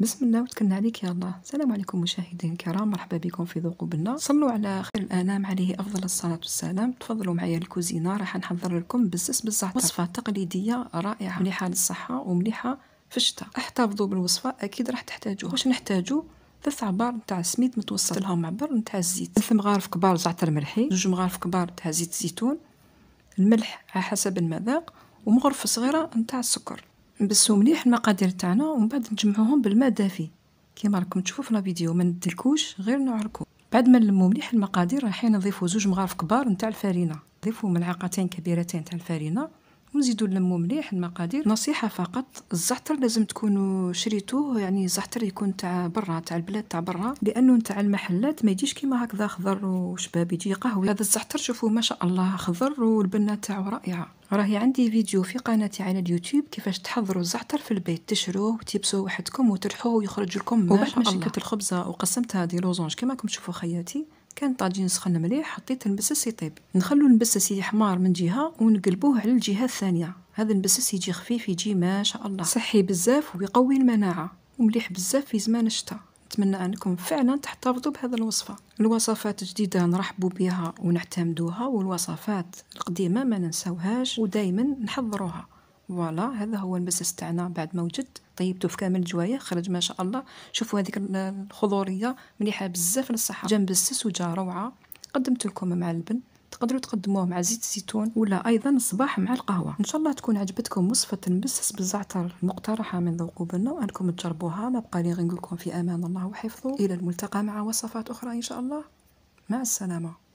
بسم الله وتكلنا عليك يا الله السلام عليكم مشاهدين الكرام مرحبا بكم في ذوق بنا صلوا على خير الانام عليه افضل الصلاه والسلام تفضلوا معايا الكوزينه راح نحضر لكم بزز بالزعتر وصفه تقليديه رائعه مليحه للصحه ومليحه في الشتاء احتفظوا بالوصفه اكيد راح تحتاجوها واش نحتاجو ثلاث عبار نتاع سميد متوسط لهم عبر نتاع الزيت ثلاث مغارف كبار زعتر ملحي جوج مغارف كبار تاع زيت الزيتون الملح على حسب المذاق ومغرفه صغيره نتاع السكر نبسو مليح المقادير تاعنا ومن بعد نجمعوهم بالماء دافي كيما راكم تشوفوا في لا فيديو ما ندلكوش غير نعركو بعد ما نلمو مليح المقادير رايحين نضيفو زوج مغارف كبار نتاع الفرينه نضيفو ملعقتين كبيرتين تاع الفرينه ونزيدو نلمو مليح المقادير نصيحه فقط الزعتر لازم تكونوا شريتوه يعني الزعتر يكون تاع برا تاع البلاد تاع برا لانه تاع المحلات ما يجيش كيما هكذا خضر وشباب يجي قهوي هذا الزعتر شوفوا ما شاء الله خضر والبنه تاعو رائعه راهي عندي فيديو في قناتي على اليوتيوب كيفاش تحضروا الزعتر في البيت تشروه وتيبسوه وحدكم وترحوه ويخرج لكم ما شاء الله الخبزه وقسمتها دي لوزونج كيما راكم تشوفوا خياتي كان طاجين سخن مليح حطيت البسس يطيب نخلو البسس يحمر من جهه ونقلبوه على الجهه الثانيه هذا البسس يجي خفيف يجي ما شاء الله صحي بزاف ويقوي المناعه ومليح بزاف في زمان الشتاء نتمنى انكم فعلا تحتفظوا بهذا الوصفه الوصفات الجديده نرحبوا بها ونعتمدوها والوصفات القديمه ما ننساوهاش ودائما نحضروها فوالا هذا هو البزاز تاعنا بعد ما وجد طيبته في كامل الجوايه خرج ما شاء الله شوفوا هذيك الخضوريه مليحه بزاف للصحه جنب السس وجا روعه قدمت لكم مع البن تقدروا تقدموه مع زيت الزيتون ولا ايضا الصباح مع القهوه ان شاء الله تكون عجبتكم وصفه المبسس بالزعتر المقترحه من ذوق بنا وانكم تجربوها ما بقى لي نقول لكم في امان الله وحفظه الى الملتقى مع وصفات اخرى ان شاء الله مع السلامه